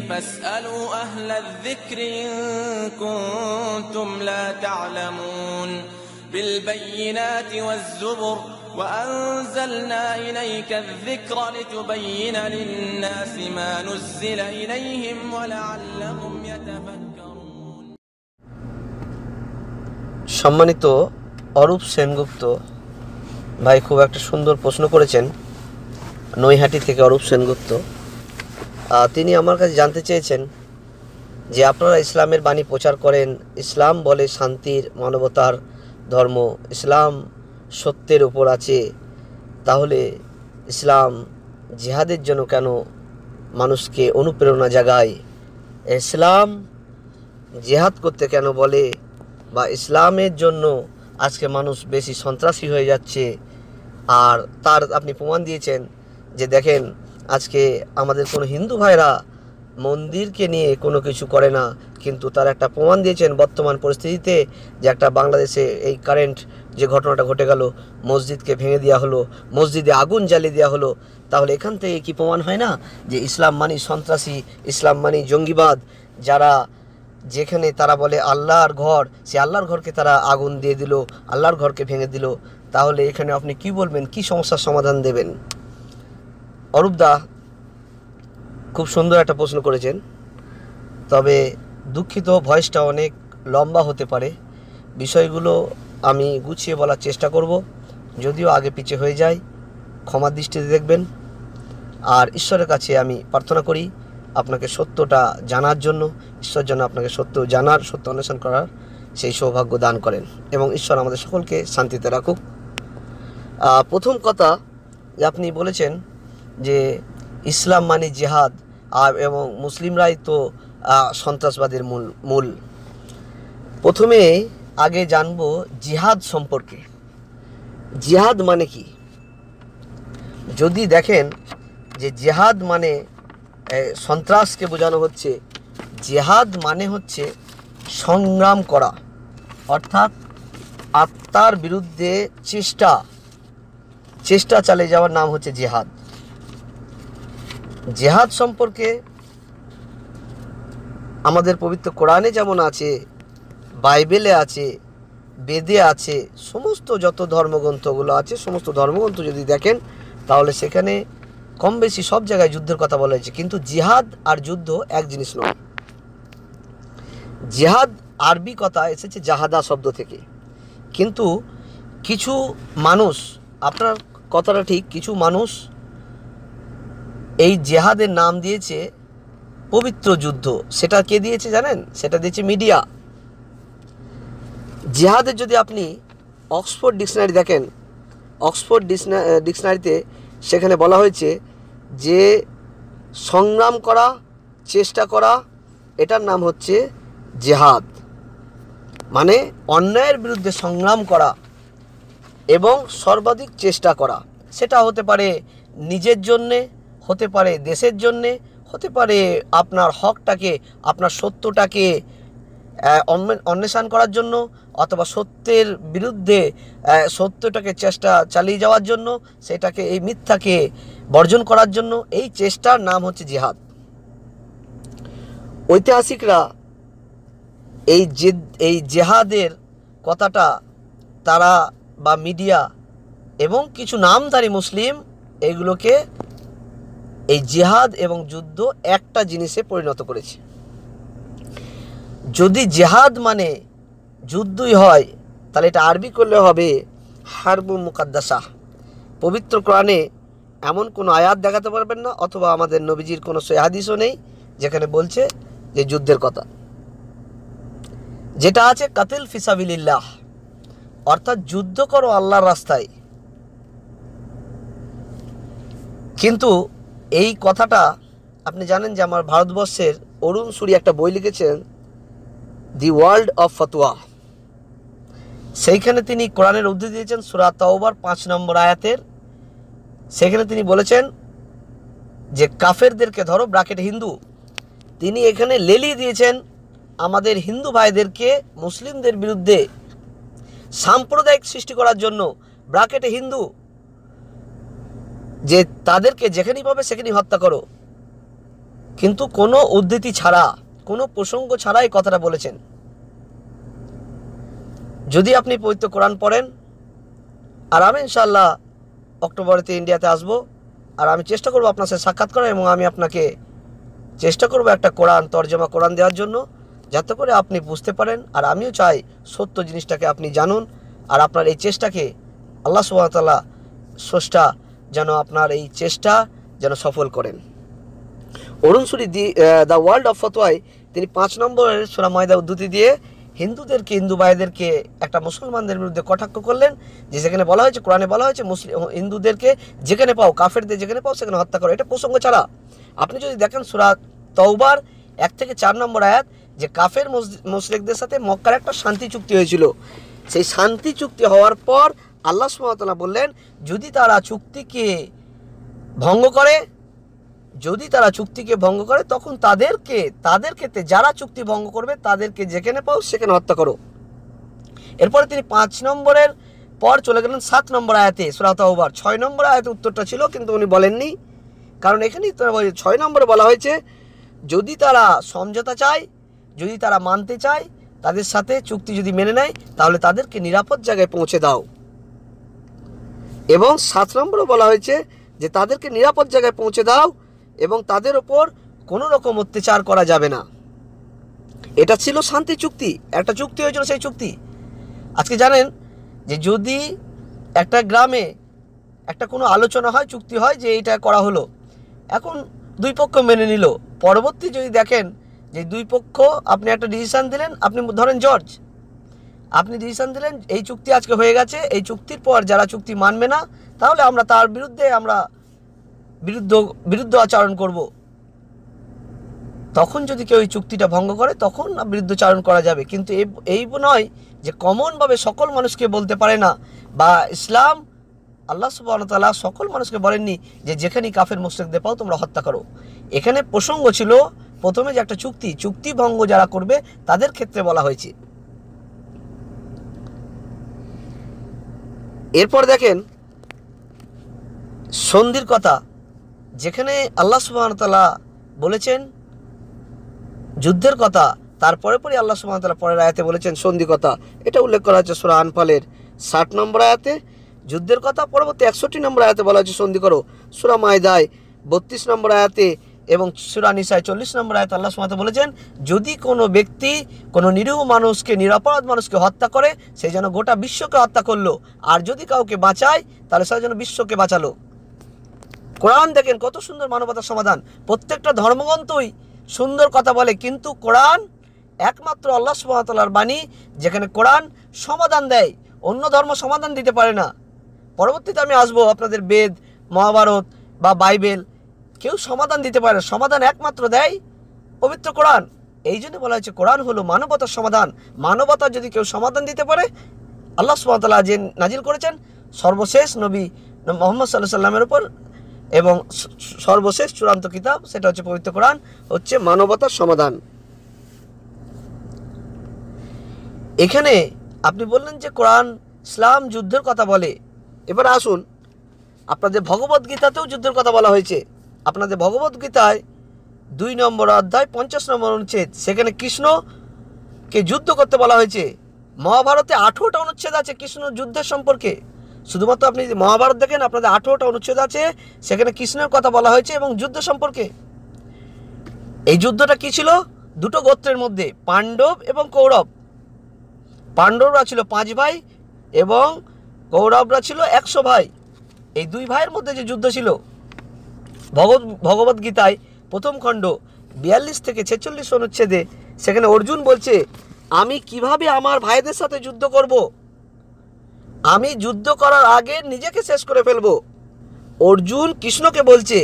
فاسألوا أهل الذكر إن كنتم لا تعلمون بالبينات والزبر وأنزلنا إليك الذكر لتبين للناس ما نزل إليهم ولعلهم يتفكرون সম্মানিত অরূপ সেনগুপ্ত ভাই খুব একটা সুন্দর প্রশ্ন করেছেন নৈহাটি থেকে অরূপ সেনগুপ্ত তিনি আমার কাছে জানতে চেয়েছেন যে আপনারা ইসলামের বাণী প্রচার করেন ইসলাম বলে শান্তির মানবতার ধর্ম ইসলাম সত্যের উপর আছে তাহলে ইসলাম জেহাদের জন্য কেন মানুষকে অনুপ্রেরণা জাগায় ইসলাম জেহাদ করতে কেন বলে বা ইসলামের জন্য আজকে মানুষ বেশি সন্ত্রাসী হয়ে যাচ্ছে আর তার আপনি প্রমাণ দিয়েছেন যে দেখেন আজকে আমাদের কোনো হিন্দু ভাইরা মন্দিরকে নিয়ে কোনো কিছু করে না কিন্তু তার একটা প্রমাণ দিয়েছেন বর্তমান পরিস্থিতিতে যে একটা বাংলাদেশে এই কারেন্ট যে ঘটনাটা ঘটে গেল মসজিদকে ভেঙে দেওয়া হলো মসজিদে আগুন জ্বালিয়ে দেওয়া হলো তাহলে এখান থেকে কি প্রমাণ হয় না যে ইসলাম মানি সন্ত্রাসী ইসলাম মানি জঙ্গিবাদ যারা যেখানে তারা বলে আল্লাহর ঘর সে আল্লাহর ঘরকে তারা আগুন দিয়ে দিল আল্লাহর ঘরকে ভেঙে দিল তাহলে এখানে আপনি কি বলবেন কি সমস্যার সমাধান দেবেন অরূপ দা খুব সুন্দর একটা প্রশ্ন করেছেন তবে দুঃখিত ভয়েসটা অনেক লম্বা হতে পারে বিষয়গুলো আমি গুছিয়ে বলার চেষ্টা করব যদিও আগে পিছিয়ে হয়ে যায় ক্ষমার দৃষ্টিতে দেখবেন আর ঈশ্বরের কাছে আমি প্রার্থনা করি আপনাকে সত্যটা জানার জন্য ঈশ্বর যেন আপনাকে সত্য জানার সত্য অন্বেষণ করার সেই সৌভাগ্য দান করেন এবং ঈশ্বর আমাদের সকলকে শান্তিতে রাখুক প্রথম কথা যে আপনি বলেছেন যে ইসলাম মানে জেহাদ আর এবং মুসলিমরাই তো সন্ত্রাসবাদের মূল মূল প্রথমে আগে জানব জিহাদ সম্পর্কে জিহাদ মানে কি যদি দেখেন যে জেহাদ মানে সন্ত্রাসকে বোঝানো হচ্ছে জেহাদ মানে হচ্ছে সংগ্রাম করা অর্থাৎ আত্মার বিরুদ্ধে চেষ্টা চেষ্টা চালিয়ে যাওয়ার নাম হচ্ছে জেহাদ জেহাদ সম্পর্কে আমাদের পবিত্র কোরআনে যেমন আছে বাইবেলে আছে বেদে আছে সমস্ত যত ধর্মগ্রন্থগুলো আছে সমস্ত ধর্মগ্রন্থ যদি দেখেন তাহলে সেখানে কম বেশি সব জায়গায় যুদ্ধের কথা বলা হয়েছে কিন্তু জিহাদ আর যুদ্ধ এক জিনিস নয় জিহাদ আরবি কথা এসেছে জাহাদা শব্দ থেকে কিন্তু কিছু মানুষ আপনার কথাটা ঠিক কিছু মানুষ এই জেহাদের নাম দিয়েছে পবিত্র যুদ্ধ সেটা কে দিয়েছে জানেন সেটা দিয়েছে মিডিয়া জেহাদের যদি আপনি অক্সফোর্ড ডিকশনারি দেখেন অক্সফোর্ড ডিকশনারিতে সেখানে বলা হয়েছে যে সংগ্রাম করা চেষ্টা করা এটার নাম হচ্ছে জেহাদ মানে অন্যায়ের বিরুদ্ধে সংগ্রাম করা এবং সর্বাধিক চেষ্টা করা সেটা হতে পারে নিজের জন্যে হতে পারে দেশের জন্যে হতে পারে আপনার হকটাকে আপনার সত্যটাকে অন্বেষণ করার জন্য অথবা সত্যের বিরুদ্ধে সত্যটাকে চেষ্টা চালিয়ে যাওয়ার জন্য সেটাকে এই মিথ্যাকে বর্জন করার জন্য এই চেষ্টার নাম হচ্ছে জিহাদ ঐতিহাসিকরা এই যে এই জেহাদের কথাটা তারা বা মিডিয়া এবং কিছু নামধারী মুসলিম এগুলোকে এই জেহাদ এবং যুদ্ধ একটা জিনিসে পরিণত করেছে যদি জেহাদ মানে যুদ্ধই হয় তাহলে এটা আরবি করলে হবে হারবু মুকাদ্দাসাহ পবিত্র কোরআনে এমন কোনো আয়াত দেখাতে পারবেন না অথবা আমাদের নবীজির কোনো সেহাদিসও নেই যেখানে বলছে যে যুদ্ধের কথা যেটা আছে কাতিল ফিসাবিল্লাহ অর্থাৎ যুদ্ধ করো আল্লাহর রাস্তায় কিন্তু এই কথাটা আপনি জানেন যে আমার ভারতবর্ষের অরুণ সুরি একটা বই লিখেছেন দি ওয়ার্ল্ড অফ ফতুয়া সেইখানে তিনি কোরআনের উদ্ধি দিয়েছেন সুরাত তাওবার পাঁচ নম্বর আয়াতের সেখানে তিনি বলেছেন যে কাফেরদেরকে ধরো ব্রাকেট হিন্দু তিনি এখানে লেলিয়ে দিয়েছেন আমাদের হিন্দু ভাইদেরকে মুসলিমদের বিরুদ্ধে সাম্প্রদায়িক সৃষ্টি করার জন্য ব্রাকেটে হিন্দু যে তাদেরকে যেখানেই পাবে সেখানেই হত্যা করো কিন্তু কোনো উদ্ধৃতি ছাড়া কোনো প্রসঙ্গ ছাড়া এই কথাটা বলেছেন যদি আপনি পবিত্র কোরআন পড়েন আর আমি ইনশাল্লাহ অক্টোবরেতে ইন্ডিয়াতে আসব আর আমি চেষ্টা করব আপনার সাথে সাক্ষাৎ করার এবং আমি আপনাকে চেষ্টা করব একটা কোরআন তর্জমা কোরআন দেওয়ার জন্য যাতে করে আপনি বুঝতে পারেন আর আমিও চাই সত্য জিনিসটাকে আপনি জানুন আর আপনার এই চেষ্টাকে আল্লাহ সুবাহতাল্লাহ স্রষ্টা যেন আপনার এই চেষ্টা যেন সফল করেন Arun Shourie the the world of ফতোয়ায় তিনি পাঁচ নম্বরের সোনা ময়দা উদ্ধতি দিয়ে হিন্দুদেরকে হিন্দু ভাইদেরকে একটা মুসলমানদের বিরুদ্ধে কটাক্ষ করলেন যে যেখানে বলা হয়েছে কোরআনে বলা হয়েছে মুসলিম হিন্দুদেরকে যেখানে পাও কাফেরদের যেখানে পাও সেখানে হত্যা করো এটা প্রসঙ্গ ছাড়া আপনি যদি দেখেন সুরাত তৌবার এক থেকে চার নম্বর আয়াত যে কাফের মুসলিকদের সাথে মক্কার একটা শান্তি চুক্তি হয়েছিল সেই শান্তি চুক্তি হওয়ার পর আল্লাহ সুমতলা বললেন যদি তারা চুক্তিকে ভঙ্গ করে যদি তারা চুক্তিকে ভঙ্গ করে তখন তাদেরকে তাদের ক্ষেত্রে যারা চুক্তি ভঙ্গ করবে তাদেরকে যেখানে পাও সেখানে হত্যা করো এরপরে তিনি পাঁচ নম্বরের পর চলে গেলেন সাত নম্বর আয়াতে সুরাত ছয় নম্বর আয়াতে উত্তরটা ছিল কিন্তু উনি বলেননি কারণ এখানেই ছয় নম্বরে বলা হয়েছে যদি তারা সমঝোতা চায় যদি তারা মানতে চায় তাদের সাথে চুক্তি যদি মেনে নেয় তাহলে তাদেরকে নিরাপদ জায়গায় পৌঁছে দাও এবং সাত নম্বরও বলা হয়েছে যে তাদেরকে নিরাপদ জায়গায় পৌঁছে দাও এবং তাদের ওপর কোনো রকম অত্যাচার করা যাবে না এটা ছিল শান্তি চুক্তি একটা চুক্তি হয়েছিল সেই চুক্তি আজকে জানেন যে যদি একটা গ্রামে একটা কোনো আলোচনা হয় চুক্তি হয় যে এইটা করা হলো এখন দুই পক্ষ মেনে নিল পরবর্তী যদি দেখেন যে দুই পক্ষ আপনি একটা ডিসিশান দিলেন আপনি ধরেন জর্জ আপনি ডিসিশন দিলেন এই চুক্তি আজকে হয়ে গেছে এই চুক্তির পর যারা চুক্তি মানবে না তাহলে আমরা তার বিরুদ্ধে আমরা বিরুদ্ধ বিরুদ্ধ আচরণ করব তখন যদি কেউ এই চুক্তিটা ভঙ্গ করে তখন বিরুদ্ধচারণ করা যাবে কিন্তু এই নয় যে কমনভাবে সকল মানুষকে বলতে পারে না বা ইসলাম আল্লাহ সুবাহতালা সকল মানুষকে বলেননি যে যেখানেই কাফের দে পাও তোমরা হত্যা করো এখানে প্রসঙ্গ ছিল প্রথমে যে একটা চুক্তি চুক্তি ভঙ্গ যারা করবে তাদের ক্ষেত্রে বলা হয়েছে এরপর দেখেন সন্ধির কথা যেখানে আল্লাহ সুবাহতালা বলেছেন যুদ্ধের কথা তারপরে পরে আল্লাহ সুবাহতালা পরের আয়াতে বলেছেন সন্ধি কথা এটা উল্লেখ করা হয়েছে সুরা আনফালের ষাট নম্বর আয়াতে যুদ্ধের কথা পরবর্তী একষট্টি নম্বর আয়াতে বলা হয়েছে সন্ধি করো সুরা মায়দায় বত্রিশ নম্বর আয়াতে এবং সুরানিসায় চল্লিশ নম্বর আয়ত আল্লাহ সুমাতে বলেছেন যদি কোনো ব্যক্তি কোনো নিরীহ মানুষকে নিরাপরাধ মানুষকে হত্যা করে সে যেন গোটা বিশ্বকে হত্যা করলো আর যদি কাউকে বাঁচায় তাহলে সে যেন বিশ্বকে বাঁচালো কোরআন দেখেন কত সুন্দর মানবতার সমাধান প্রত্যেকটা ধর্মগ্রন্থই সুন্দর কথা বলে কিন্তু কোরআন একমাত্র আল্লাহ সুমাতার বাণী যেখানে কোরআন সমাধান দেয় অন্য ধর্ম সমাধান দিতে পারে না পরবর্তীতে আমি আসবো আপনাদের বেদ মহাভারত বা বাইবেল কেউ সমাধান দিতে পারে সমাধান একমাত্র দেয় পবিত্র কোরআন এই জন্য বলা হয়েছে কোরআন হলো মানবতার সমাধান মানবতা যদি কেউ সমাধান দিতে পারে আল্লাহ সুমতলা যে নাজিল করেছেন সর্বশেষ নবী মোহাম্মদ সাল্লাহ সাল্লামের উপর এবং সর্বশেষ চূড়ান্ত কিতাব সেটা হচ্ছে পবিত্র কোরআন হচ্ছে মানবতার সমাধান এখানে আপনি বললেন যে কোরআন ইসলাম যুদ্ধের কথা বলে এবার আসুন আপনাদের ভগবদ্গীতাতেও যুদ্ধের কথা বলা হয়েছে আপনাদের ভগবদ্গীতায় দুই নম্বর অধ্যায় পঞ্চাশ নম্বর অনুচ্ছেদ সেখানে কৃষ্ণকে যুদ্ধ করতে বলা হয়েছে মহাভারতে আঠেরোটা অনুচ্ছেদ আছে কৃষ্ণ যুদ্ধের সম্পর্কে শুধুমাত্র আপনি যদি মহাভারত দেখেন আপনাদের আঠেরোটা অনুচ্ছেদ আছে সেখানে কৃষ্ণের কথা বলা হয়েছে এবং যুদ্ধ সম্পর্কে এই যুদ্ধটা কী ছিল দুটো গোত্রের মধ্যে পাণ্ডব এবং কৌরব পাণ্ডবরা ছিল পাঁচ ভাই এবং কৌরবরা ছিল একশো ভাই এই দুই ভাইয়ের মধ্যে যে যুদ্ধ ছিল ভগবত ভগবদ্গীতায় প্রথম খণ্ড বিয়াল্লিশ থেকে ছেচল্লিশ অনুচ্ছেদে সেখানে অর্জুন বলছে আমি কিভাবে আমার ভাইদের সাথে যুদ্ধ করব। আমি যুদ্ধ করার আগে নিজেকে শেষ করে ফেলব অর্জুন কৃষ্ণকে বলছে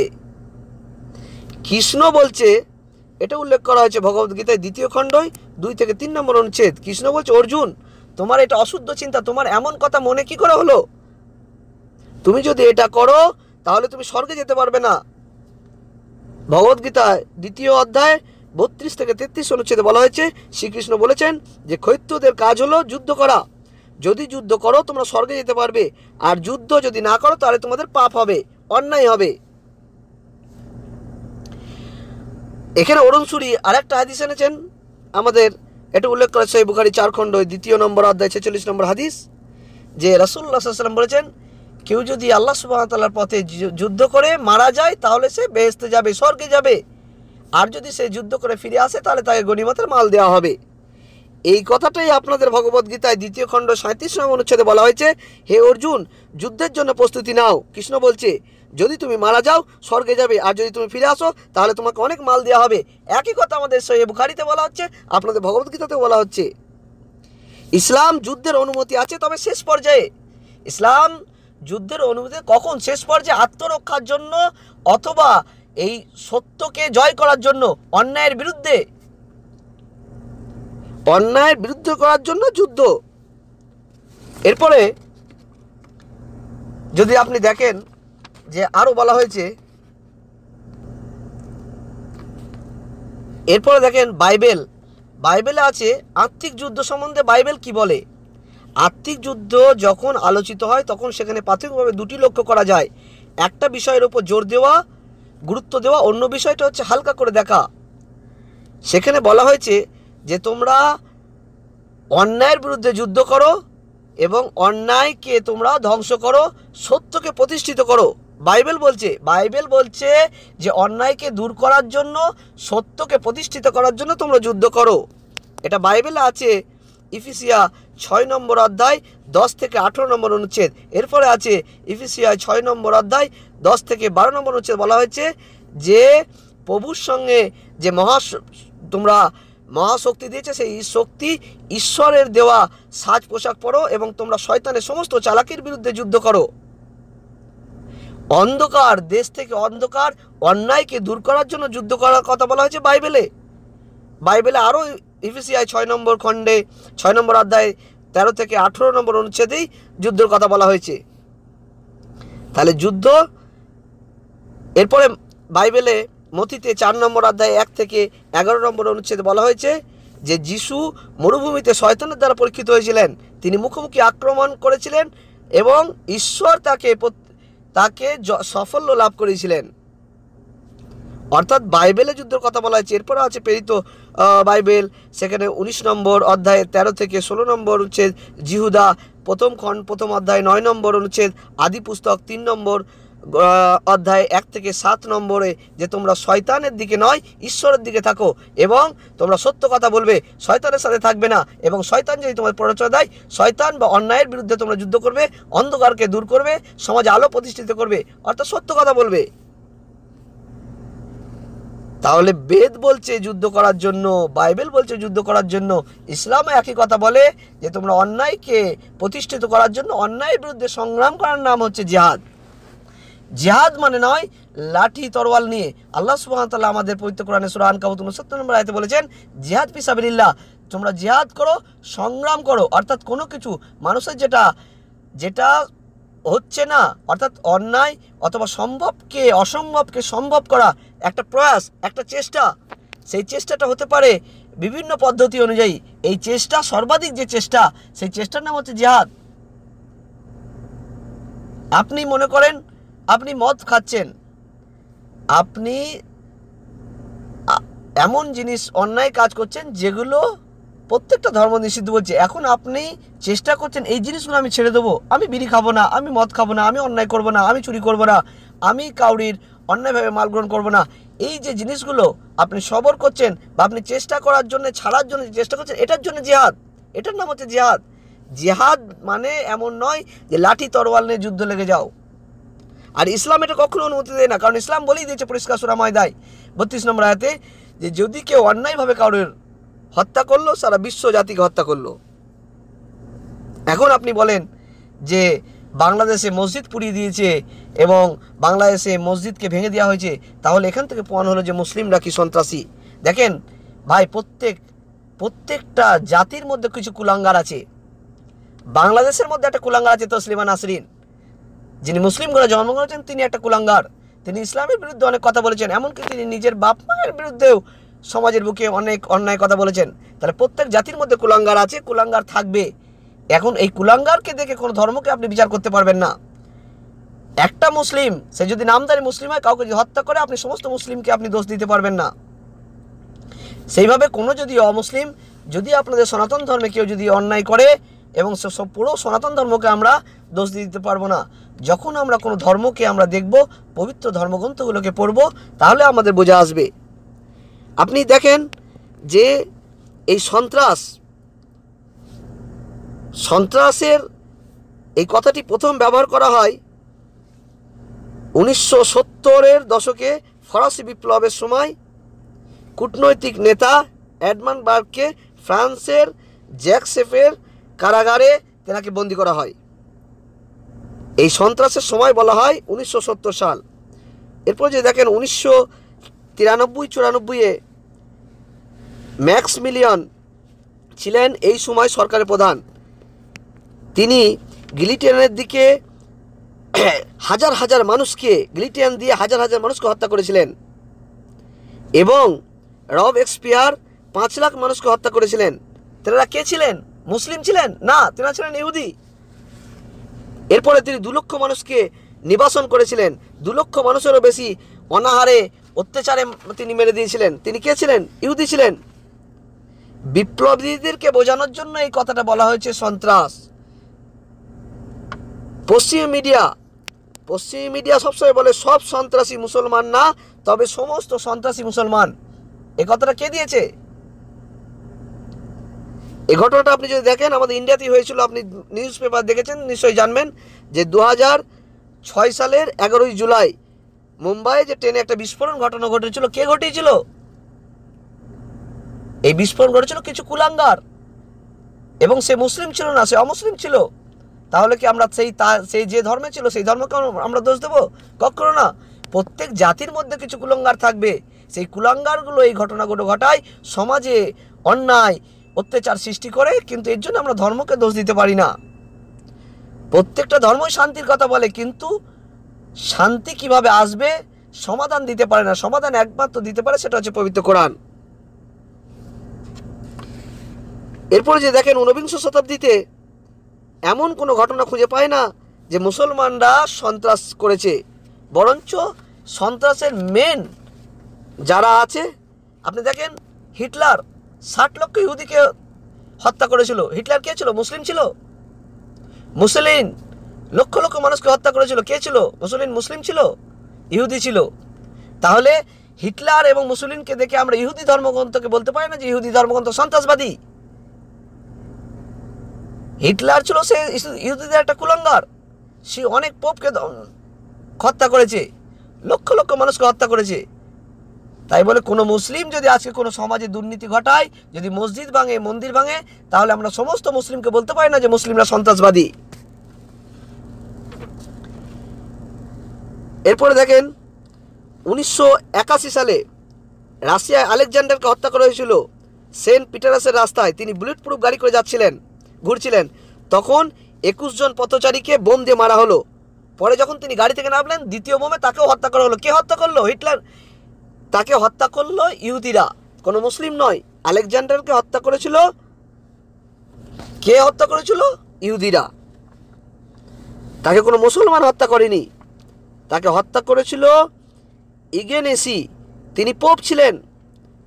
কৃষ্ণ বলছে এটা উল্লেখ করা হয়েছে ভগবদ্গীতায় দ্বিতীয় খণ্ডই দুই থেকে তিন নম্বর অনুচ্ছেদ কৃষ্ণ বলছে অর্জুন তোমার এটা অশুদ্ধ চিন্তা তোমার এমন কথা মনে কি করে হলো তুমি যদি এটা করো তাহলে তুমি স্বর্গে যেতে পারবে না ভগবদ্গীতায় দ্বিতীয় অধ্যায় বত্রিশ থেকে তেত্রিশ অনুচ্ছেদে বলা হয়েছে শ্রীকৃষ্ণ বলেছেন যে ক্ষৈত্যদের কাজ হলো যুদ্ধ করা যদি যুদ্ধ করো তোমরা স্বর্গে যেতে পারবে আর যুদ্ধ যদি না করো তাহলে তোমাদের পাপ হবে অন্যায় হবে এখানে অরুণ সুরি আরেকটা হাদিস এনেছেন আমাদের এটা উল্লেখ করেছে বুখারি চারখণ্ড দ্বিতীয় নম্বর অধ্যায় ছেচল্লিশ নম্বর হাদিস যে রাসুল্লাহ বলেছেন কেউ যদি আল্লাহ সুবাহতাল্লার পথে যুদ্ধ করে মারা যায় তাহলে সে বেহেস্তে যাবে স্বর্গে যাবে আর যদি সে যুদ্ধ করে ফিরে আসে তাহলে তাকে গণিমতের মাল দেওয়া হবে এই কথাটাই আপনাদের ভগবদ্গীতায় দ্বিতীয় খণ্ড সাঁত্রিশ নম্বর অনুচ্ছেদে বলা হয়েছে হে অর্জুন যুদ্ধের জন্য প্রস্তুতি নাও কৃষ্ণ বলছে যদি তুমি মারা যাও স্বর্গে যাবে আর যদি তুমি ফিরে আসো তাহলে তোমাকে অনেক মাল দেওয়া হবে একই কথা আমাদের সহি বুখারিতে বলা হচ্ছে আপনাদের ভগবদ্গীতাতে বলা হচ্ছে ইসলাম যুদ্ধের অনুমতি আছে তবে শেষ পর্যায়ে ইসলাম যুদ্ধের অনুভূতি কখন শেষ পর্যায়ে আত্মরক্ষার জন্য অথবা এই সত্যকে জয় করার জন্য অন্যায়ের বিরুদ্ধে অন্যায়ের বিরুদ্ধে করার জন্য যুদ্ধ এরপরে যদি আপনি দেখেন যে আরও বলা হয়েছে এরপরে দেখেন বাইবেল বাইবেলে আছে আত্মিক যুদ্ধ সম্বন্ধে বাইবেল কি বলে আর্থিক যুদ্ধ যখন আলোচিত হয় তখন সেখানে প্রাথমিকভাবে দুটি লক্ষ্য করা যায় একটা বিষয়ের ওপর জোর দেওয়া গুরুত্ব দেওয়া অন্য বিষয়টা হচ্ছে হালকা করে দেখা সেখানে বলা হয়েছে যে তোমরা অন্যায়ের বিরুদ্ধে যুদ্ধ করো এবং অন্যায়কে তোমরা ধ্বংস করো সত্যকে প্রতিষ্ঠিত করো বাইবেল বলছে বাইবেল বলছে যে অন্যায়কে দূর করার জন্য সত্যকে প্রতিষ্ঠিত করার জন্য তোমরা যুদ্ধ করো এটা বাইবেলে আছে ইফিসিয়া ছয় নম্বর অধ্যায় দশ থেকে আঠেরো নম্বর অনুচ্ছেদ এরপরে আছে ইফিসিআই ছয় নম্বর অধ্যায় দশ থেকে বারো নম্বর অনুচ্ছেদ বলা হয়েছে যে প্রভুর সঙ্গে যে মহা তোমরা মহাশক্তি দিয়েছে সেই শক্তি ঈশ্বরের দেওয়া সাজ পোশাক পরো এবং তোমরা শয়তানের সমস্ত চালাকির বিরুদ্ধে যুদ্ধ করো অন্ধকার দেশ থেকে অন্ধকার অন্যায়কে দূর করার জন্য যুদ্ধ করার কথা বলা হয়েছে বাইবেলে বাইবেলে আরও ইফিসিআই ছয় নম্বর খণ্ডে ছয় নম্বর অধ্যায় তেরো থেকে আঠেরো নম্বর অনুচ্ছেদেই যুদ্ধের কথা বলা হয়েছে তাহলে যুদ্ধ এরপরে বাইবেলে মতিতে চার নম্বর অধ্যায় এক থেকে এগারো নম্বর অনুচ্ছেদে বলা হয়েছে যে যিশু মরুভূমিতে শয়তনের দ্বারা পরীক্ষিত হয়েছিলেন তিনি মুখোমুখি আক্রমণ করেছিলেন এবং ঈশ্বর তাকে তাকে সাফল্য লাভ করেছিলেন অর্থাৎ বাইবেলে যুদ্ধের কথা বলা হয়েছে এরপরে আছে প্রেরিত বাইবেল সেখানে ১৯ নম্বর অধ্যায়ে ১৩ থেকে ১৬ নম্বর অনুচ্ছেদ জিহুদা প্রথম খণ্ড প্রথম অধ্যায় নয় নম্বর অনুচ্ছেদ আদি পুস্তক তিন নম্বর অধ্যায় এক থেকে সাত নম্বরে যে তোমরা শয়তানের দিকে নয় ঈশ্বরের দিকে থাকো এবং তোমরা সত্য কথা বলবে শয়তানের সাথে থাকবে না এবং শয়তান যদি তোমার প্রচয় দেয় শয়তান বা অন্যায়ের বিরুদ্ধে তোমরা যুদ্ধ করবে অন্ধকারকে দূর করবে সমাজে আলো প্রতিষ্ঠিত করবে অর্থাৎ সত্য কথা বলবে তাহলে বেদ বলছে যুদ্ধ করার জন্য বাইবেল বলছে যুদ্ধ করার জন্য ইসলাম একই কথা বলে যে তোমরা অন্যায়কে প্রতিষ্ঠিত করার জন্য অন্যায়ের বিরুদ্ধে সংগ্রাম করার নাম হচ্ছে জেহাদ জেহাদ মানে নয় লাঠি তরোয়াল নিয়ে আল্লাহ সুবাহতাল্লাহ আমাদের পবিত্র কোরআনে সুরান কাবুত উনসত্তর নম্বর আয়তে বলেছেন জেহাদ পিসাবিল্লাহ তোমরা জেহাদ করো সংগ্রাম করো অর্থাৎ কোনো কিছু মানুষের যেটা যেটা হচ্ছে না অর্থাৎ অন্যায় অথবা সম্ভবকে অসম্ভবকে সম্ভব করা একটা প্রয়াস একটা চেষ্টা সেই চেষ্টাটা হতে পারে বিভিন্ন পদ্ধতি অনুযায়ী এই চেষ্টা সর্বাধিক যে চেষ্টা সেই চেষ্টার নাম হচ্ছে জেহাদ আপনি মনে করেন আপনি মদ খাচ্ছেন আপনি এমন জিনিস অন্যায় কাজ করছেন যেগুলো প্রত্যেকটা ধর্ম নিষিদ্ধ বলছে এখন আপনি চেষ্টা করছেন এই জিনিসগুলো আমি ছেড়ে দেবো আমি বিড়ি খাবো না আমি মদ খাবো না আমি অন্যায় করবো না আমি চুরি করবো না আমি কাউরির অন্যায়ভাবে মাল গ্রহণ করবো না এই যে জিনিসগুলো আপনি সবর করছেন বা আপনি চেষ্টা করার জন্য ছাড়ার জন্য চেষ্টা করছেন এটার জন্য জেহাদ এটার নাম হচ্ছে জেহাদ জেহাদ মানে এমন নয় যে লাঠি তরোয়াল নিয়ে যুদ্ধ লেগে যাও আর ইসলাম এটা কখনো অনুমতি দেয় না কারণ ইসলাম বলেই দিয়েছে পরিষ্কার সুরামায় দেয় বত্রিশ নম্বর আয়াতে যে যদি কেউ অন্যায়ভাবে কারোর হত্যা করলো সারা বিশ্ব জাতিকে হত্যা করলো এখন আপনি বলেন যে বাংলাদেশে মসজিদ পুড়িয়ে দিয়েছে এবং বাংলাদেশে মসজিদকে ভেঙে দেওয়া হয়েছে তাহলে এখান থেকে প্রমাণ হলো যে মুসলিমরা কি সন্ত্রাসী দেখেন ভাই প্রত্যেক প্রত্যেকটা জাতির মধ্যে কিছু কুলাঙ্গার আছে বাংলাদেশের মধ্যে একটা কুলাঙ্গার আছে তসলিমা নাসরিন যিনি মুসলিম ঘরে জন্মগ্রহণ করেছেন তিনি একটা কুলাঙ্গার তিনি ইসলামের বিরুদ্ধে অনেক কথা বলেছেন এমনকি তিনি নিজের বাপ মায়ের বিরুদ্ধেও সমাজের বুকে অনেক অন্যায় কথা বলেছেন তাহলে প্রত্যেক জাতির মধ্যে কুলাঙ্গার আছে কুলাঙ্গার থাকবে এখন এই কুলাঙ্গারকে দেখে কোনো ধর্মকে আপনি বিচার করতে পারবেন না একটা মুসলিম সে যদি নামদারি মুসলিম হয় কাউকে যদি হত্যা করে আপনি সমস্ত মুসলিমকে আপনি দোষ দিতে পারবেন না সেইভাবে কোনো যদি অমুসলিম যদি আপনাদের সনাতন ধর্মে কেউ যদি অন্যায় করে এবং সে সব পুরো সনাতন ধর্মকে আমরা দোষ দিতে পারবো না যখন আমরা কোনো ধর্মকে আমরা দেখব পবিত্র ধর্মগ্রন্থগুলোকে পড়ব তাহলে আমাদের বোঝা আসবে আপনি দেখেন যে এই সন্ত্রাস সন্ত্রাসের এই কথাটি প্রথম ব্যবহার করা হয় উনিশশো সত্তরের দশকে ফরাসি বিপ্লবের সময় কূটনৈতিক নেতা অ্যাডমান বার্গকে ফ্রান্সের জ্যাকসেফের কারাগারে তেনাকে বন্দি করা হয় এই সন্ত্রাসের সময় বলা হয় উনিশশো সাল এরপর যে দেখেন উনিশশো তিরানব্বই চুরানব্বইয়ে ম্যাক্স মিলিয়ন ছিলেন এই সময় সরকারের প্রধান তিনি গিলিটিয়ানের দিকে হাজার হাজার মানুষকে গিলিটিয়ান দিয়ে হাজার হাজার মানুষকে হত্যা করেছিলেন এবং রব এক্সপিয়ার পাঁচ লাখ মানুষকে হত্যা করেছিলেন তেনারা কে ছিলেন মুসলিম ছিলেন না তেনারা ছিলেন ইহুদি এরপরে তিনি দু লক্ষ মানুষকে নিবাসন করেছিলেন দু লক্ষ মানুষেরও বেশি অনাহারে অত্যাচারে তিনি মেরে দিয়েছিলেন তিনি কে ছিলেন ইহুদি ছিলেন বিপ্লবীদেরকে বোঝানোর জন্য এই কথাটা বলা হয়েছে সন্ত্রাস পশ্চিম মিডিয়া পশ্চিম মিডিয়া সবসময় বলে সব সন্ত্রাসী মুসলমান না তবে সমস্ত সন্ত্রাসী মুসলমান এ কথাটা কে দিয়েছে এই ঘটনাটা আপনি যদি দেখেন আমাদের ইন্ডিয়াতেই হয়েছিল আপনি নিউজ পেপার দেখেছেন নিশ্চয়ই জানবেন যে দু ছয় সালের এগারোই জুলাই মুম্বাইয়ে যে ট্রেনে একটা বিস্ফোরণ ঘটনা ঘটেছিল কে ঘটিয়েছিল এই বিস্ফোরণ ঘটেছিল কিছু কুলাঙ্গার এবং সে মুসলিম ছিল না সে অমুসলিম ছিল তাহলে কি আমরা সেই তা সেই যে ধর্মে ছিল সেই ধর্মকে আমরা দোষ দেবো কখনো না প্রত্যেক জাতির মধ্যে কিছু কুলাঙ্গার থাকবে সেই কুলাঙ্গারগুলো এই ঘটনাগুলো ঘটায় সমাজে অন্যায় অত্যাচার সৃষ্টি করে কিন্তু এর জন্য আমরা ধর্মকে দোষ দিতে পারি না প্রত্যেকটা ধর্মই শান্তির কথা বলে কিন্তু শান্তি কিভাবে আসবে সমাধান দিতে পারে না সমাধান একমাত্র দিতে পারে সেটা হচ্ছে পবিত্র কোরআন এরপরে যে দেখেন ঊনবিংশ শতাব্দীতে এমন কোনো ঘটনা খুঁজে পায় না যে মুসলমানরা সন্ত্রাস করেছে বরঞ্চ সন্ত্রাসের মেন যারা আছে আপনি দেখেন হিটলার ষাট লক্ষ ইহুদিকে হত্যা করেছিল হিটলার কে ছিল মুসলিম ছিল মুসলিম লক্ষ লক্ষ মানুষকে হত্যা করেছিল কে ছিল মুসলিম মুসলিম ছিল ইহুদি ছিল তাহলে হিটলার এবং মুসলিমকে দেখে আমরা ইহুদি ধর্মগ্রন্থকে বলতে পারি না যে ইহুদি ধর্মগ্রন্থ সন্ত্রাসবাদী হিটলার ছিল সে ইহুদিদের একটা কুলঙ্গার সে অনেক পোপকে হত্যা করেছে লক্ষ লক্ষ মানুষকে হত্যা করেছে তাই বলে কোনো মুসলিম যদি আজকে কোনো সমাজে দুর্নীতি ঘটায় যদি মসজিদ ভাঙে মন্দির ভাঙে তাহলে আমরা সমস্ত মুসলিমকে বলতে পারি না যে মুসলিমরা সন্ত্রাসবাদী এরপরে দেখেন উনিশশো সালে রাশিয়ায় আলেকজান্ডারকে হত্যা করা হয়েছিল সেন্ট পিটারাসের রাস্তায় তিনি বুলেট প্রুফ গাড়ি করে যাচ্ছিলেন ঘুরছিলেন তখন একুশ জন পথচারীকে বোম দিয়ে মারা হলো পরে যখন তিনি গাড়ি থেকে নামলেন দ্বিতীয় বোমে তাকেও হত্যা করা হলো কে হত্যা করলো হিটলার তাকে হত্যা করলো ইহুদিরা কোনো মুসলিম নয় আলেকজান্ডারকে হত্যা করেছিল কে হত্যা করেছিল ইহুদিরা তাকে কোনো মুসলমান হত্যা করেনি তাকে হত্যা করেছিল ইগেনেসি তিনি পোপ ছিলেন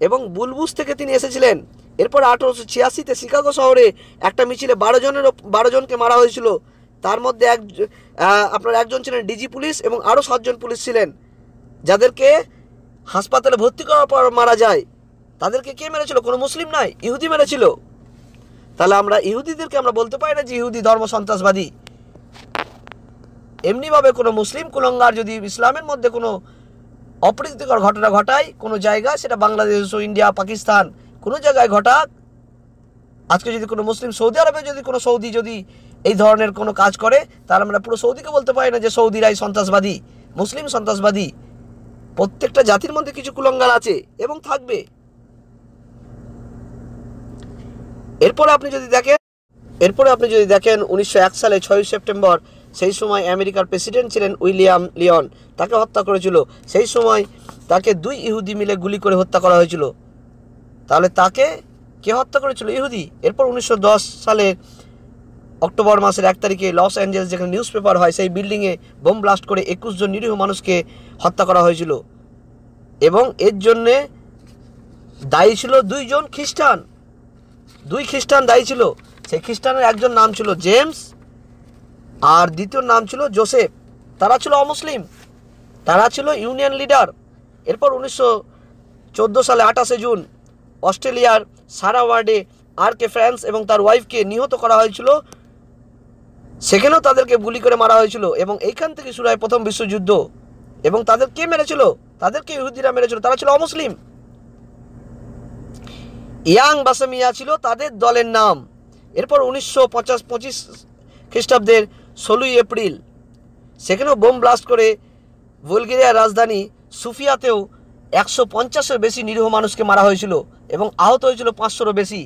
এবং বুলবুস থেকে তিনি এসেছিলেন এরপর আঠেরোশো ছিয়াশিতে শিকাগো শহরে একটা মিছিলে বারো জনের বারো জনকে মারা হয়েছিল তার মধ্যে এক আপনার একজন ছিলেন ডিজি পুলিশ এবং আরও সাতজন পুলিশ ছিলেন যাদেরকে হাসপাতালে ভর্তি করার পর মারা যায় তাদেরকে কে মেরেছিল কোনো মুসলিম নাই ইহুদি মেরেছিল তাহলে আমরা ইহুদিদেরকে আমরা বলতে পারি না যে ইহুদি ধর্ম সন্ত্রাসবাদী এমনিভাবে কোনো মুসলিম কুলঙ্গার যদি ইসলামের মধ্যে কোনো অপ্রীতিকর ঘটনা ঘটায় কোনো জায়গা সেটা বাংলাদেশ ইন্ডিয়া পাকিস্তান কোনো জায়গায় ঘটাক আজকে যদি কোনো মুসলিম সৌদি আরবে যদি কোনো সৌদি যদি এই ধরনের কোনো কাজ করে তাহলে আমরা পুরো সৌদিকে বলতে পারি না যে সৌদিরাই সন্ত্রাসবাদী মুসলিম সন্ত্রাসবাদী প্রত্যেকটা জাতির মধ্যে কিছু কুলঙ্গার আছে এবং থাকবে এরপরে আপনি যদি দেখেন এরপরে আপনি যদি দেখেন উনিশশো সালে ছয়ই সেপ্টেম্বর সেই সময় আমেরিকার প্রেসিডেন্ট ছিলেন উইলিয়াম লিওন তাকে হত্যা করেছিল সেই সময় তাকে দুই ইহুদি মিলে গুলি করে হত্যা করা হয়েছিল তাহলে তাকে কে হত্যা করেছিল ইহুদি এরপর উনিশশো সালের অক্টোবর মাসের এক তারিখে লস অ্যাঞ্জেলস যেখানে নিউজ পেপার হয় সেই বিল্ডিংয়ে বোম ব্লাস্ট করে একুশ জন নিরীহ মানুষকে হত্যা করা হয়েছিল এবং এর জন্যে দায়ী ছিল দুইজন খ্রিস্টান দুই খ্রিস্টান দায়ী ছিল সেই খ্রিস্টানের একজন নাম ছিল জেমস আর দ্বিতীয় নাম ছিল জোসেফ তারা ছিল অমুসলিম তারা ছিল ইউনিয়ন লিডার এরপর উনিশশো চোদ্দো সালে আঠাশে জুন অস্ট্রেলিয়ার সারা ওয়ার্ডে আর কে ফ্রান্স এবং তার ওয়াইফকে নিহত করা হয়েছিল সেখানেও তাদেরকে গুলি করে মারা হয়েছিল এবং এইখান থেকে শুরু হয় প্রথম বিশ্বযুদ্ধ এবং তাদের কে মেরেছিল তাদেরকে ইহুদিরা মেরেছিল তারা ছিল অমুসলিম ইয়াং বাসামিয়া ছিল তাদের দলের নাম এরপর উনিশশো পঞ্চাশ পঁচিশ খ্রিস্টাব্দের ষোলোই এপ্রিল সেখানেও বোম ব্লাস্ট করে বুলগেরিয়ার রাজধানী সুফিয়াতেও একশো পঞ্চাশের বেশি নিরীহ মানুষকে মারা হয়েছিল এবং আহত হয়েছিল পাঁচশোরও বেশি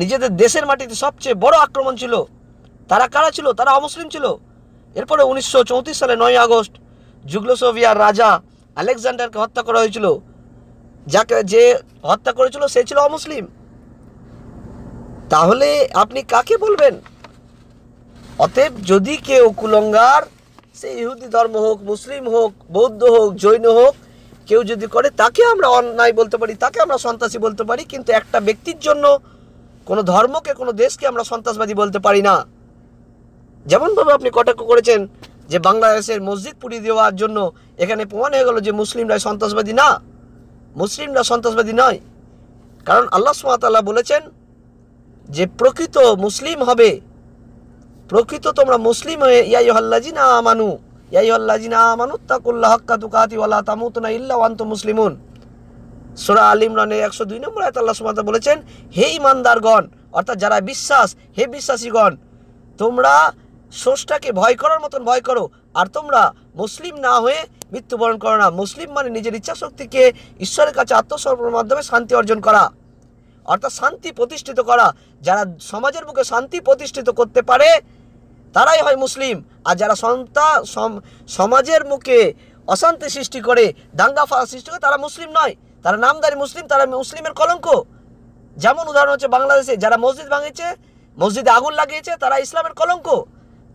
নিজেদের দেশের মাটিতে সবচেয়ে বড় আক্রমণ ছিল তারা কারা ছিল তারা অমুসলিম ছিল এরপরে উনিশশো সালে নয় আগস্ট যুগলোসোভিয়ার রাজা আলেকজান্ডারকে হত্যা করা হয়েছিল যাকে যে হত্যা করেছিল সে ছিল অমুসলিম তাহলে আপনি কাকে বলবেন অতএব যদি কেউ কুলঙ্গার সে ইহুদি ধর্ম হোক মুসলিম হোক বৌদ্ধ হোক জৈন হোক কেউ যদি করে তাকে আমরা অন্যায় বলতে পারি তাকে আমরা সন্ত্রাসী বলতে পারি কিন্তু একটা ব্যক্তির জন্য কোনো ধর্মকে কোনো দেশকে আমরা সন্ত্রাসবাদী বলতে পারি না যেমনভাবে আপনি কটাক্ষ করেছেন যে বাংলাদেশের মসজিদ পুড়িয়ে দেওয়ার জন্য এখানে প্রমাণ হয়ে গেল যে মুসলিমরা সন্ত্রাসবাদী না মুসলিমরা সন্ত্রাসবাদী নয় কারণ আল্লাহ সুমাতাল্লাহ বলেছেন যে প্রকৃত মুসলিম হবে প্রকৃত তোমরা মুসলিম হয়ে ইয়াই হল্লাজি না মানু মুসলিমুন সোরা একশো দুই বলেছেন হে ইমানদারগণ অর্থাৎ যারা বিশ্বাস হে বিশ্বাসীগণ তোমরা সোষ্টাকে ভয় করার মতন ভয় করো আর তোমরা মুসলিম না হয়ে মৃত্যুবরণ করো না মুসলিম মানে নিজের ইচ্ছা শক্তিকে ঈশ্বরের কাছে আত্মসমর্পণের মাধ্যমে শান্তি অর্জন করা অর্থাৎ শান্তি প্রতিষ্ঠিত করা যারা সমাজের বুকে শান্তি প্রতিষ্ঠিত করতে পারে তারাই হয় মুসলিম আর যারা সন্তা সমাজের মুখে অশান্তি সৃষ্টি করে দাঙ্গা সৃষ্টি করে তারা মুসলিম নয় তারা নামদারি মুসলিম তারা মুসলিমের কলঙ্ক যেমন উদাহরণ হচ্ছে বাংলাদেশে যারা মসজিদ ভাঙিয়েছে মসজিদে আগুন লাগিয়েছে তারা ইসলামের কলঙ্ক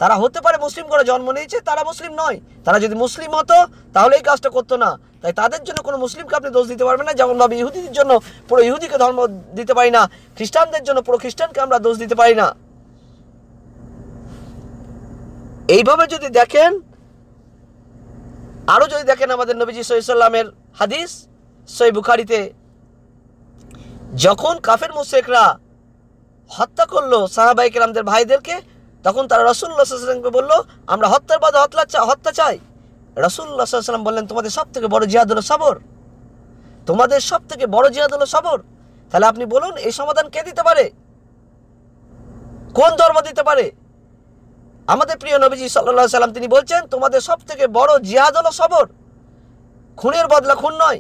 তারা হতে পারে মুসলিম করে জন্ম নিয়েছে তারা মুসলিম নয় তারা যদি মুসলিম হতো তাহলে এই কাজটা করতো না তাই তাদের জন্য কোনো মুসলিমকে আপনি দোষ দিতে পারবেন না যেমনভাবে ইহুদিদের জন্য পুরো ইহুদিকে ধর্ম দিতে পারি না খ্রিস্টানদের জন্য পুরো খ্রিস্টানকে আমরা দোষ দিতে পারি না এইভাবে যদি দেখেন আরও যদি দেখেন আমাদের নবীজি সৈসাল্লামের হাদিস সই বুখারিতে যখন কাফের মুশেকরা হত্যা করলো সাহাবাহিক রামদের ভাইদেরকে তখন তারা রসুল্লাহামকে বললো আমরা হত্যার বাদে হত্যা হত্যা চাই রসুল্লাহাম বললেন তোমাদের সব থেকে বড় জিহাদ হলো সবর তোমাদের সব থেকে বড় জিহাদ হলো সবর তাহলে আপনি বলুন এই সমাধান কে দিতে পারে কোন ধর্ম দিতে পারে আমাদের প্রিয় নবীজি সাল্লা সাল্লাম তিনি বলছেন তোমাদের সব থেকে বড় জিহাদ হলো সবর খুনের বদলা খুন নয়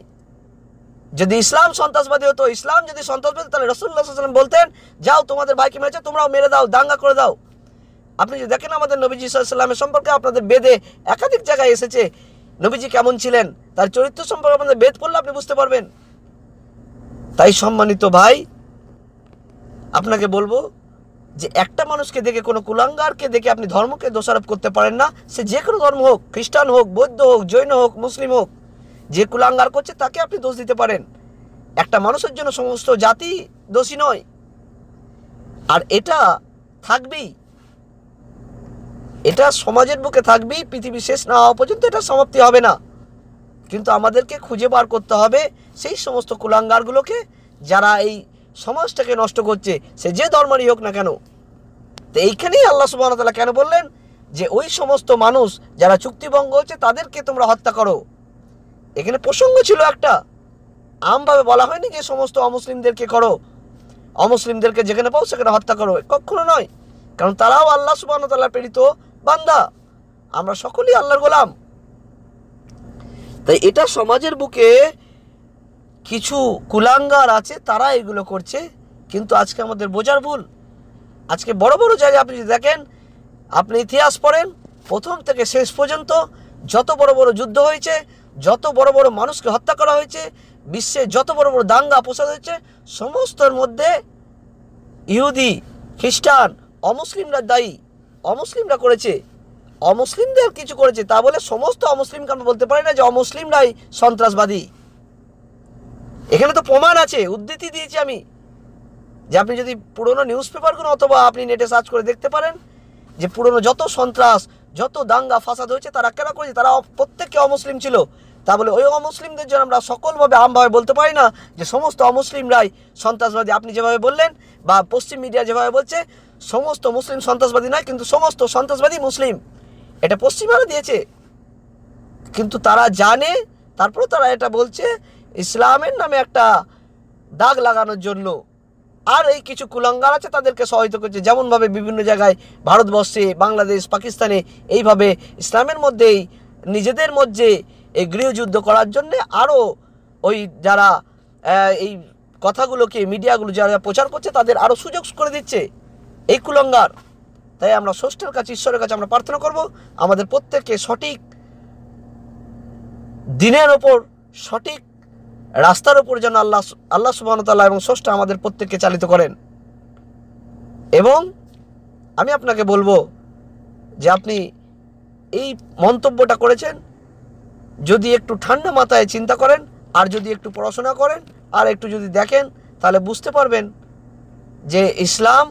যদি ইসলাম সন্ত্রাসবাদী হতো ইসলাম যদি সন্ত্রাসবাদী তাহলে রসুল্লাহ সাল্লাম বলতেন যাও তোমাদের ভাইকে মেরেছে তোমরাও মেরে দাও দাঙ্গা করে দাও আপনি যদি দেখেন আমাদের নবীজি সাল্লামের সম্পর্কে আপনাদের বেদে একাধিক জায়গায় এসেছে নবীজি কেমন ছিলেন তার চরিত্র সম্পর্কে আপনাদের বেদ পড়লে আপনি বুঝতে পারবেন তাই সম্মানিত ভাই আপনাকে বলবো যে একটা মানুষকে দেখে কোনো কুলাঙ্গারকে দেখে আপনি ধর্মকে দোষারোপ করতে পারেন না সে যে কোনো ধর্ম হোক খ্রিস্টান হোক বৌদ্ধ হোক জৈন হোক মুসলিম হোক যে কুলাঙ্গার করছে তাকে আপনি দোষ দিতে পারেন একটা মানুষের জন্য সমস্ত জাতি দোষী নয় আর এটা থাকবেই এটা সমাজের বুকে থাকবেই পৃথিবী শেষ না হওয়া পর্যন্ত এটা সমাপ্তি হবে না কিন্তু আমাদেরকে খুঁজে বার করতে হবে সেই সমস্ত কুলাঙ্গারগুলোকে যারা এই সমাজটাকে নষ্ট করছে সে যে ধর্মেরই হোক না কেন তো এইখানেই আল্লাহ সুবাহতাল্লাহ কেন বললেন যে ওই সমস্ত মানুষ যারা চুক্তিভঙ্গ হচ্ছে তাদেরকে তোমরা হত্যা করো এখানে প্রসঙ্গ ছিল একটা আমভাবে বলা হয়নি যে সমস্ত অমুসলিমদেরকে করো অমুসলিমদেরকে যেখানে পাও সেখানে হত্যা করো কখনো নয় কারণ তারাও আল্লাহ সুবাহতাল্লাহ প্রেরিত বান্দা আমরা সকলেই আল্লাহর গোলাম তাই এটা সমাজের বুকে কিছু কুলাঙ্গার আছে তারা এগুলো করছে কিন্তু আজকে আমাদের বোঝার ভুল আজকে বড় বড় জায়গায় আপনি যদি দেখেন আপনি ইতিহাস পড়েন প্রথম থেকে শেষ পর্যন্ত যত বড় বড় যুদ্ধ হয়েছে যত বড় বড় মানুষকে হত্যা করা হয়েছে বিশ্বে যত বড় বড় দাঙ্গা প্রসাদ হয়েছে সমস্তর মধ্যে ইহুদি খ্রিস্টান অমুসলিমরা দায়ী অমুসলিমরা করেছে অমুসলিমদের কিছু করেছে তা বলে সমস্ত অমুসলিমকে আমরা বলতে পারি না যে অমুসলিমরাই সন্ত্রাসবাদী এখানে তো প্রমাণ আছে উদ্ধৃতি দিয়েছি আমি যে আপনি যদি পুরনো নিউজ পেপারগুলো অথবা আপনি নেটে সার্চ করে দেখতে পারেন যে পুরনো যত সন্ত্রাস যত দাঙ্গা ফাসাদ হয়েছে তারা কেন করেছে তারা প্রত্যেককে অমুসলিম ছিল তা বলে ওই অমুসলিমদের জন্য আমরা সকলভাবে আমভাবে বলতে পারি না যে সমস্ত অমুসলিমরাই সন্ত্রাসবাদী আপনি যেভাবে বললেন বা পশ্চিম মিডিয়া যেভাবে বলছে সমস্ত মুসলিম সন্ত্রাসবাদী নয় কিন্তু সমস্ত সন্ত্রাসবাদী মুসলিম এটা পশ্চিমারা দিয়েছে কিন্তু তারা জানে তারপরেও তারা এটা বলছে ইসলামের নামে একটা দাগ লাগানোর জন্য আর এই কিছু কুলাঙ্গার আছে তাদেরকে সহায়তা করছে যেমনভাবে বিভিন্ন জায়গায় ভারতবর্ষে বাংলাদেশ পাকিস্তানে এইভাবে ইসলামের মধ্যেই নিজেদের মধ্যে এই গৃহযুদ্ধ করার জন্যে আরও ওই যারা এই কথাগুলোকে মিডিয়াগুলো যারা প্রচার করছে তাদের আরও সুযোগ করে দিচ্ছে এই কুলঙ্গার তাই আমরা ষষ্ঠের কাছে ঈশ্বরের কাছে আমরা প্রার্থনা করব আমাদের প্রত্যেককে সঠিক দিনের ওপর সঠিক রাস্তার উপর যেন আল্লাহ আল্লাহ সুবাহতাল্লাহ এবং ষষ্ঠ আমাদের প্রত্যেককে চালিত করেন এবং আমি আপনাকে বলবো যে আপনি এই মন্তব্যটা করেছেন যদি একটু ঠান্ডা মাথায় চিন্তা করেন আর যদি একটু পড়াশোনা করেন আর একটু যদি দেখেন তাহলে বুঝতে পারবেন যে ইসলাম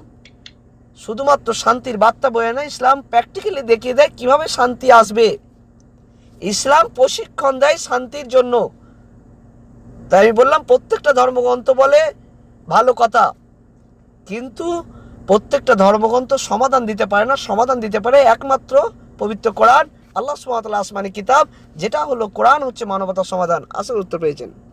শুধুমাত্র শান্তির বার্তা বয়ে না ইসলাম প্র্যাকটিক্যালি দেখিয়ে দেয় কিভাবে শান্তি আসবে ইসলাম প্রশিক্ষণ দেয় শান্তির জন্য তাই আমি বললাম প্রত্যেকটা ধর্মগ্রন্থ বলে ভালো কথা কিন্তু প্রত্যেকটা ধর্মগ্রন্থ সমাধান দিতে পারে না সমাধান দিতে পারে একমাত্র পবিত্র কোরআন আল্লাহ সুমাতাল আসমানি কিতাব যেটা হলো কোরআন হচ্ছে মানবতার সমাধান আসল উত্তর পেয়েছেন